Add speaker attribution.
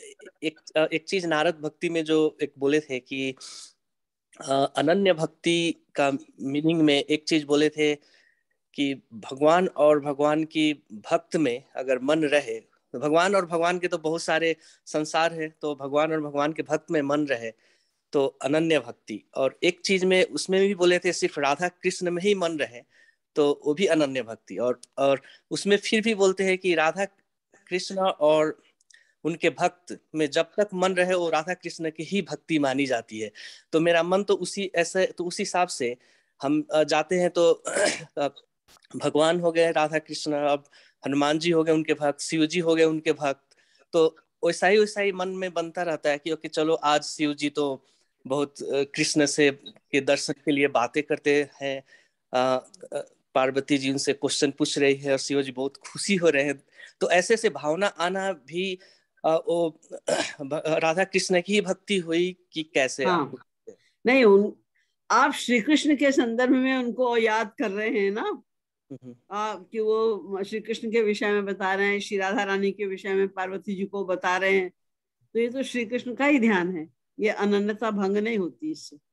Speaker 1: एक एक चीज नारद भक्ति में जो एक बोले थे कि अनन्य भक्ति का मीनिंग में एक चीज बोले थे कि भगवान और भगवान की भक्त में अगर मन रहे तो भगवान और भगवान के तो बहुत सारे संसार है तो भगवान और भगवान के भक्त में मन रहे तो अनन्य भक्ति और एक चीज में उसमें भी बोले थे सिर्फ राधा कृष्ण में ही मन रहे तो वो भी अनन्य भक्ति और और उसमें फिर भी बोलते हैं कि राधा कृष्ण और उनके भक्त में जब तक मन रहे वो राधा कृष्ण की ही भक्ति मानी जाती है तो मेरा मन तो उसी ऐसे तो उसी हिसाब से हम जाते हैं तो भगवान हो गए राधा कृष्ण अब हनुमान जी हो गए उनके भक्त शिव जी हो गए उनके भक्त तो वैसा ही वैसा ही मन में बनता रहता है कि ओके चलो आज शिव जी तो बहुत कृष्ण से के दर्शन के लिए बातें करते हैं पार्वती जी उनसे क्वेश्चन पूछ रही है और शिव जी बहुत खुशी हो रहे हैं तो ऐसे से भावना आना भी वो राधा कृष्ण की भक्ति हुई कि कैसे हाँ,
Speaker 2: नहीं उन आप श्री कृष्ण के संदर्भ में उनको याद कर रहे हैं ना
Speaker 1: हम्म।
Speaker 2: आप कि वो श्री कृष्ण के विषय में बता रहे हैं श्री राधा रानी के विषय में पार्वती जी को बता रहे हैं तो ये तो श्री कृष्ण का ही ध्यान है ये अनन्यता भंग नहीं होती इससे